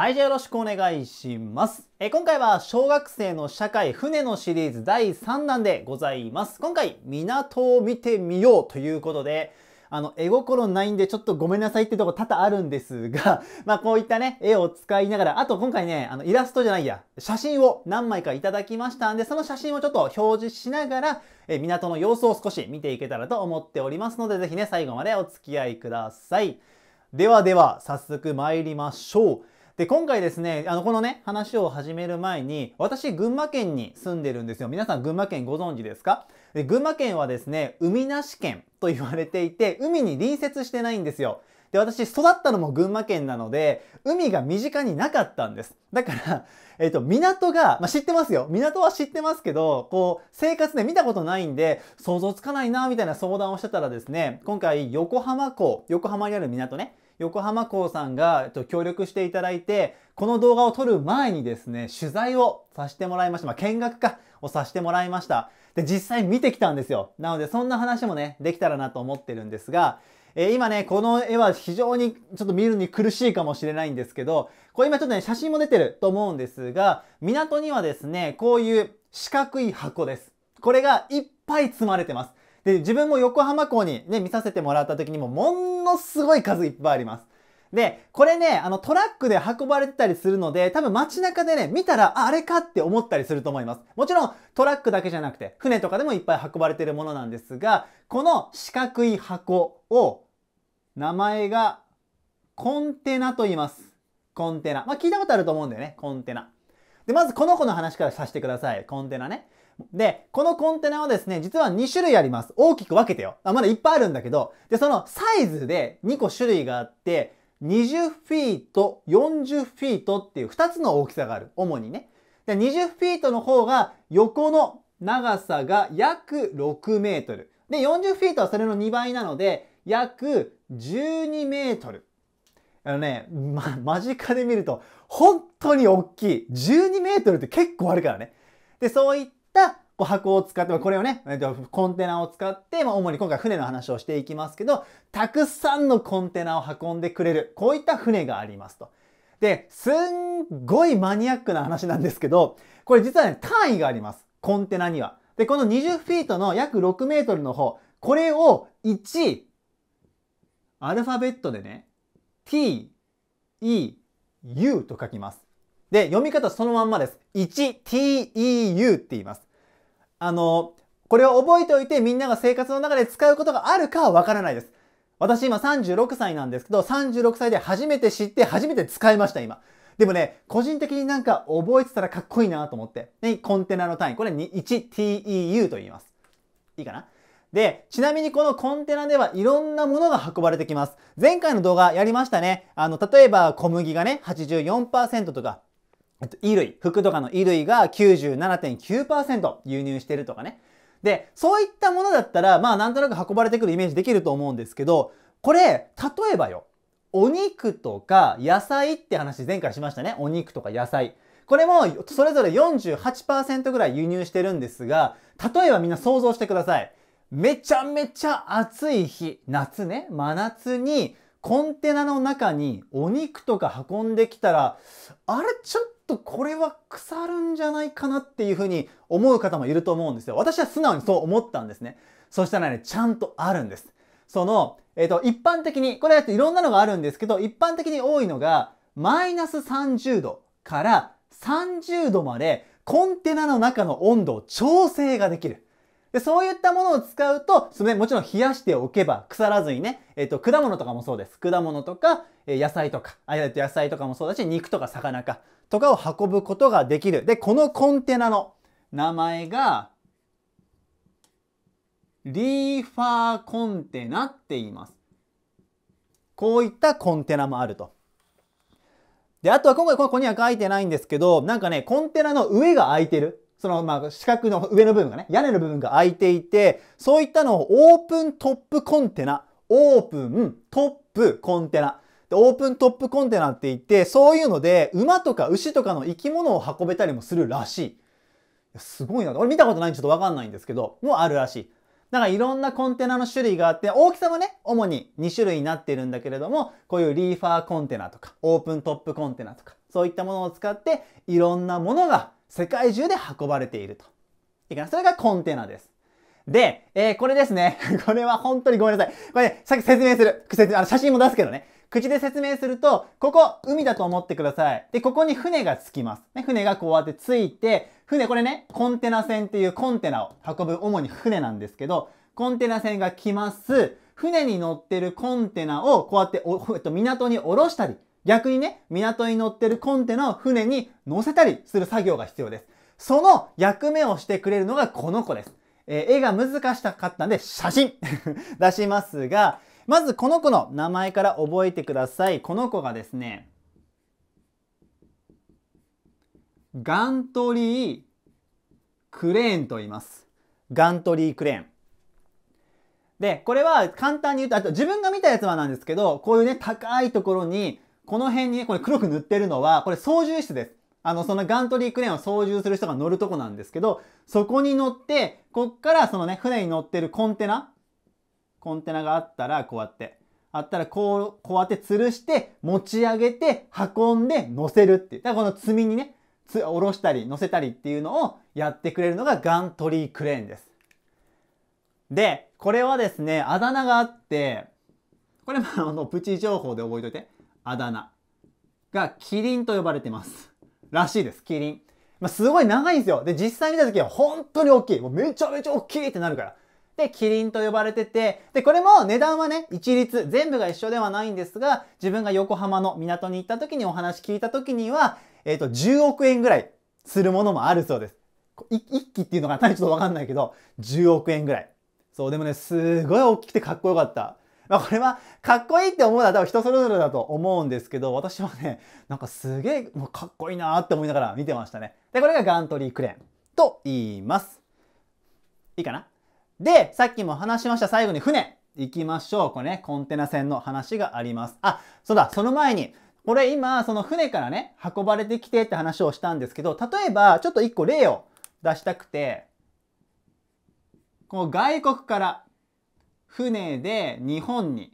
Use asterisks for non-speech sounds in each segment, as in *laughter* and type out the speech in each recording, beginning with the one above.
はい、じゃあよろしくお願いします。え今回は小学生の社会船のシリーズ第3弾でございます。今回、港を見てみようということで、あの、絵心ないんでちょっとごめんなさいってとこ多々あるんですが、*laughs* まあこういったね、絵を使いながら、あと今回ね、あの、イラストじゃないや、写真を何枚かいただきましたんで、その写真をちょっと表示しながら、え港の様子を少し見ていけたらと思っておりますので、ぜひね、最後までお付き合いください。ではでは、早速参りましょう。で、今回ですね、あの、このね、話を始める前に、私、群馬県に住んでるんですよ。皆さん、群馬県ご存知ですかで群馬県はですね、海なし県と言われていて、海に隣接してないんですよ。で、私、育ったのも群馬県なので、海が身近になかったんです。だから、えっ、ー、と、港が、まあ、知ってますよ。港は知ってますけど、こう、生活で見たことないんで、想像つかないな、みたいな相談をしてたらですね、今回、横浜港、横浜にある港ね、横浜港さんが協力していただいて、この動画を撮る前にですね、取材をさせてもらいました。まあ、見学かをさせてもらいました。で、実際見てきたんですよ。なので、そんな話もね、できたらなと思ってるんですが、えー、今ね、この絵は非常にちょっと見るに苦しいかもしれないんですけど、これ今ちょっとね、写真も出てると思うんですが、港にはですね、こういう四角い箱です。これがいっぱい積まれてます。で、自分も横浜港にね、見させてもらった時にも、ものすごい数いっぱいあります。で、これね、あの、トラックで運ばれてたりするので、多分街中でね、見たら、あ、あれかって思ったりすると思います。もちろん、トラックだけじゃなくて、船とかでもいっぱい運ばれてるものなんですが、この四角い箱を、名前が、コンテナと言います。コンテナ。まあ、聞いたことあると思うんだよね、コンテナ。で、まずこの子の話からさせてください。コンテナね。で、このコンテナはですね、実は2種類あります。大きく分けてよ。あ、まだいっぱいあるんだけど、で、そのサイズで2個種類があって、20フィート、40フィートっていう2つの大きさがある。主にね。で、20フィートの方が横の長さが約6メートル。で、40フィートはそれの2倍なので、約12メートル。あのね、ま、間近で見ると、本当に大きい。12メートルって結構あるからね。で、そういったった箱を使って、これをね、コンテナを使って、主に今回船の話をしていきますけど、たくさんのコンテナを運んでくれる、こういった船がありますと。で、すんごいマニアックな話なんですけど、これ実はね、単位があります。コンテナには。で、この20フィートの約6メートルの方、これを1、アルファベットでね、t, e, u と書きます。で、読み方そのまんまです。1teu って言います。あの、これを覚えておいてみんなが生活の中で使うことがあるかはわからないです。私今36歳なんですけど、36歳で初めて知って初めて使いました、今。でもね、個人的になんか覚えてたらかっこいいなと思って。ね、コンテナの単位。これ 1teu と言います。いいかなで、ちなみにこのコンテナではいろんなものが運ばれてきます。前回の動画やりましたね。あの、例えば小麦がね、84%とか、衣類、服とかの衣類が97.9%輸入してるとかね。で、そういったものだったら、まあなんとなく運ばれてくるイメージできると思うんですけど、これ、例えばよ、お肉とか野菜って話前回しましたね。お肉とか野菜。これもそれぞれ48%ぐらい輸入してるんですが、例えばみんな想像してください。めちゃめちゃ暑い日、夏ね、真夏にコンテナの中にお肉とか運んできたら、あれちょっとこれは腐るんじゃないかなっていうふうに思う方もいると思うんですよ。私は素直にそう思ったんですね。そしたらね、ちゃんとあるんです。その、えっ、ー、と、一般的に、これだっていろんなのがあるんですけど、一般的に多いのが、マイナス30度から30度までコンテナの中の温度を調整ができる。で、そういったものを使うと、そのね、もちろん冷やしておけば腐らずにね、えっ、ー、と、果物とかもそうです。果物とか、えー、野菜とか、あ、えっと、野菜とかもそうだし、肉とか魚か、とかを運ぶことができる。で、このコンテナの名前が、リーファーコンテナって言います。こういったコンテナもあると。で、あとは今回ここには書いてないんですけど、なんかね、コンテナの上が空いてる。その、まあ、四角の上の部分がね、屋根の部分が開いていて、そういったのをオープントップコンテナ、オープントップコンテナ、でオープントップコンテナって言って、そういうので、馬とか牛とかの生き物を運べたりもするらしい。すごいな。俺見たことないんでちょっとわかんないんですけど、もあるらしい。だからいろんなコンテナの種類があって、大きさもね、主に2種類になってるんだけれども、こういうリーファーコンテナとか、オープントップコンテナとか、そういったものを使って、いろんなものが世界中で運ばれていると。いいかなそれがコンテナです。で、えー、これですね。*laughs* これは本当にごめんなさい。これ、ね、さっき説明する。説明、あの、写真も出すけどね。口で説明すると、ここ、海だと思ってください。で、ここに船が着きます。ね、船がこうやってついて、船、これね、コンテナ船っていうコンテナを運ぶ主に船なんですけど、コンテナ船が来ます。船に乗ってるコンテナをこうやってお、えっと、港に下ろしたり、逆にね、港に乗ってるコンテナを船に乗せたりする作業が必要です。その役目をしてくれるのがこの子です。えー、絵が難しかったんで写真 *laughs* 出しますが、まずこの子の名前から覚えてください。この子がですね、ガントリークレーンと言います。ガントリークレーン。で、これは簡単に言うと、あと自分が見たやつはなんですけど、こういうね、高いところに、この辺にね、これ黒く塗ってるのは、これ操縦室です。あの、そのガントリークレーンを操縦する人が乗るとこなんですけど、そこに乗って、こっからそのね、船に乗ってるコンテナ、コンテナがあったらこうやって。あったらこう、こうやって吊るして持ち上げて運んで乗せるっていう。だからこの積みにね、下ろしたり乗せたりっていうのをやってくれるのがガントリークレーンです。で、これはですね、あだ名があって、これもあの、プチ情報で覚えといて。あだ名がキリンと呼ばれてます。らしいです、キリン。まあ、すごい長いんですよ。で、実際見た時は本当に大きい。もうめちゃめちゃ大きいってなるから。で、キリンと呼ばれてて、で、これも値段はね、一律、全部が一緒ではないんですが、自分が横浜の港に行った時にお話聞いた時には、えっ、ー、と、10億円ぐらいするものもあるそうです。一機っていうのが何ちょっとわかんないけど、10億円ぐらい。そう、でもね、すごい大きくてかっこよかった。まあ、これはかっこいいって思うのは多分人それぞれだと思うんですけど、私はね、なんかすげえもうかっこいいなって思いながら見てましたね。で、これがガントリークレーンと言います。いいかなで、さっきも話しました最後に船行きましょう。これね、コンテナ船の話があります。あ、そうだ、その前に、これ今、その船からね、運ばれてきてって話をしたんですけど、例えば、ちょっと一個例を出したくて、この外国から船で日本に、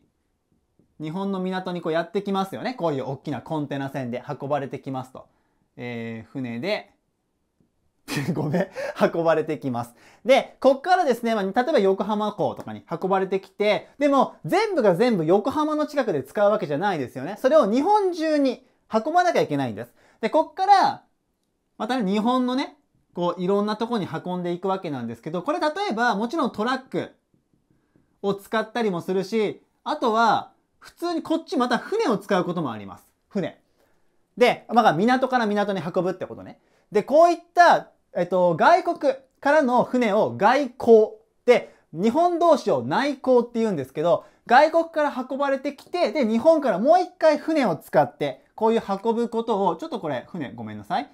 日本の港にこうやってきますよね。こういう大きなコンテナ船で運ばれてきますと。えー、船で *laughs* ごめん、運ばれてきます。で、こっからですね、まあ、例えば横浜港とかに運ばれてきて、でも全部が全部横浜の近くで使うわけじゃないですよね。それを日本中に運ばなきゃいけないんです。で、こっから、またね、日本のね、こう、いろんなとこに運んでいくわけなんですけど、これ例えば、もちろんトラックを使ったりもするし、あとは、普通にこっちまた船を使うこともあります。船。で、まあ、港から港に運ぶってことね。で、こういったえっと、外国からの船を外交で、日本同士を内交って言うんですけど、外国から運ばれてきて、で、日本からもう一回船を使って、こういう運ぶことを、ちょっとこれ、船、ごめんなさい。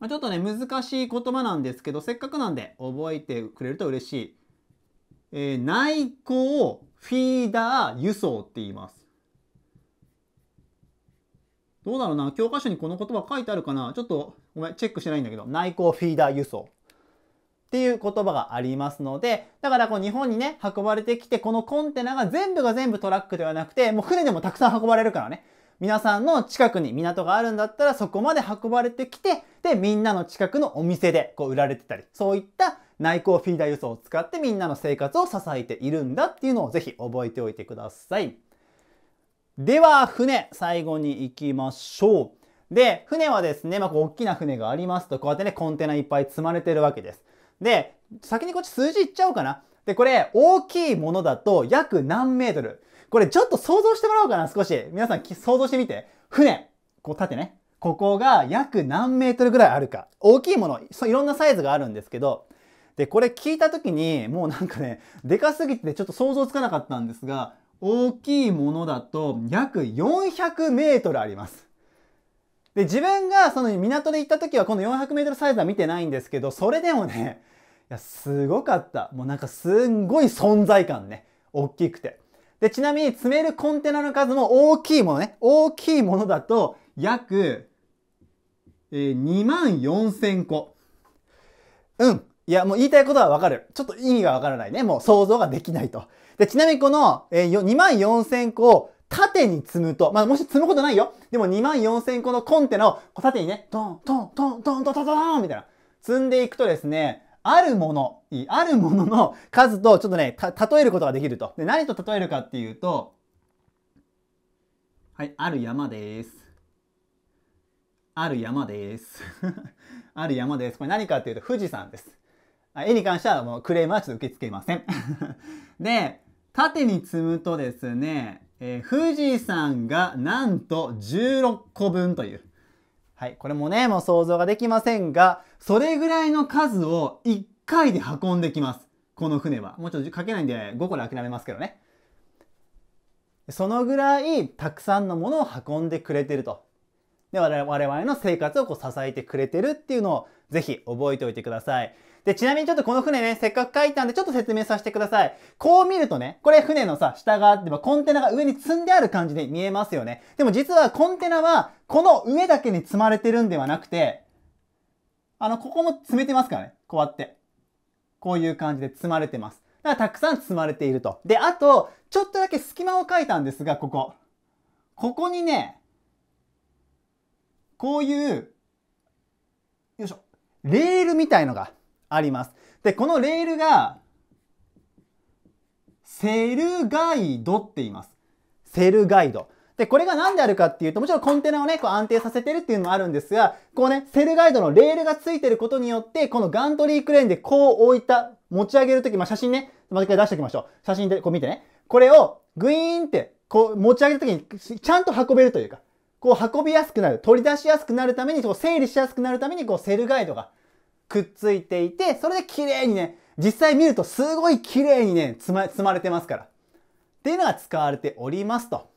まあ、ちょっとね、難しい言葉なんですけど、せっかくなんで覚えてくれると嬉しい。えー、内交フィーダー輸送って言います。どうだろうな教科書にこの言葉書いてあるかなちょっとごめん、チェックしてないんだけど、内向フィーダー輸送。っていう言葉がありますので、だからこう日本にね、運ばれてきて、このコンテナが全部が全部トラックではなくて、もう船でもたくさん運ばれるからね。皆さんの近くに港があるんだったらそこまで運ばれてきて、で、みんなの近くのお店でこう売られてたり、そういった内向フィーダー輸送を使ってみんなの生活を支えているんだっていうのをぜひ覚えておいてください。では、船、最後に行きましょう。で、船はですね、まあ、こう、大きな船がありますと、こうやってね、コンテナいっぱい積まれてるわけです。で、先にこっち数字いっちゃおうかな。で、これ、大きいものだと、約何メートル。これ、ちょっと想像してもらおうかな、少し。皆さん、想像してみて。船、こう、縦ね。ここが約何メートルぐらいあるか。大きいもの、いろんなサイズがあるんですけど、で、これ聞いた時に、もうなんかね、でかすぎてちょっと想像つかなかったんですが、大きいものだと約400メートルあります。で、自分がその港で行った時はこの400メートルサイズは見てないんですけど、それでもね、いや、すごかった。もうなんかすんごい存在感ね。大きくて。で、ちなみに詰めるコンテナの数も大きいものね。大きいものだと約、えー、2万4千個。うん。いや、もう言いたいことはわかる。ちょっと意味がわからないね。もう想像ができないと。で、ちなみにこの、えー、2万4000個を縦に積むと、まあ、もし積むことないよ。でも2万4000個のコンテナを、こう縦にね、トン、トン、トン、トン、トン、トン、トン、みたいな。積んでいくとですね、あるもの、あるものの数とちょっとね、例えることができると。で、何と例えるかっていうと、はい、ある山です。ある山です。*laughs* ある山です。これ何かっていうと富士山です。絵に関してはもうクレームはちょっと受け付けません。*laughs* で、縦に積むとですね、えー、富士山がなんと16個分という。はい、これもね、もう想像ができませんが、それぐらいの数を1回で運んできます。この船は。もうちょっと書けないんで5個で諦めますけどね。そのぐらいたくさんのものを運んでくれてると。で我々の生活をこう支えてくれてるっていうのをぜひ覚えておいてください。で、ちなみにちょっとこの船ね、せっかく書いたんでちょっと説明させてください。こう見るとね、これ船のさ、下があってコンテナが上に積んである感じで見えますよね。でも実はコンテナはこの上だけに積まれてるんではなくて、あの、ここも積めてますからね。こうやって。こういう感じで積まれてます。だからたくさん積まれていると。で、あと、ちょっとだけ隙間を書いたんですが、ここ。ここにね、こういう、よいしょ、レールみたいのがあります。で、このレールが、セルガイドって言います。セルガイド。で、これが何であるかっていうと、もちろんコンテナをね、こう安定させてるっていうのもあるんですが、こうね、セルガイドのレールがついてることによって、このガントリークレーンでこう置いた、持ち上げるとき、まあ、写真ね、また一回出しておきましょう。写真でこう見てね。これをグイーンって、こう持ち上げるときに、ちゃんと運べるというか、こう運びやすくなる、取り出しやすくなるために、こう整理しやすくなるために、こうセルガイドがくっついていて、それで綺麗にね、実際見るとすごい綺麗にね、積ま積まれてますから。っていうのが使われておりますと。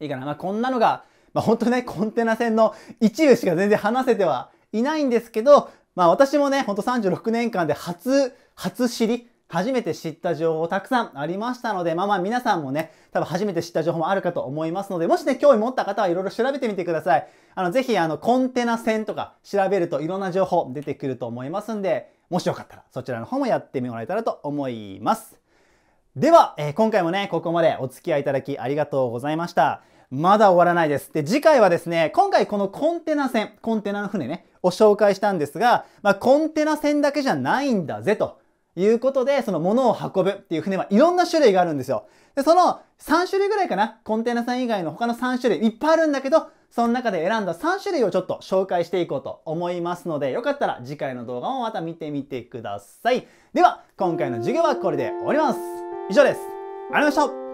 いいかな。まあ、こんなのが、まあ、本当ね、コンテナ船の一部しか全然話せてはいないんですけど、まあ私もね、ほんと36年間で初、初知り、初めて知った情報たくさんありましたので、まあまあ皆さんもね、多分初めて知った情報もあるかと思いますので、もしね、興味持った方はいろいろ調べてみてください。あの、ぜひあの、コンテナ船とか調べるといろんな情報出てくると思いますんで、もしよかったらそちらの方もやってもらえたらと思います。では、えー、今回もね、ここまでお付き合いいただきありがとうございました。まだ終わらないです。で、次回はですね、今回このコンテナ船、コンテナの船ね、を紹介したんですが、まあ、コンテナ船だけじゃないんだぜと。いうことで、その物を運ぶっていう船はいろんな種類があるんですよ。で、その3種類ぐらいかな。コンテナさん以外の他の3種類いっぱいあるんだけど、その中で選んだ3種類をちょっと紹介していこうと思いますので、よかったら次回の動画もまた見てみてください。では、今回の授業はこれで終わります。以上です。ありがとうございました。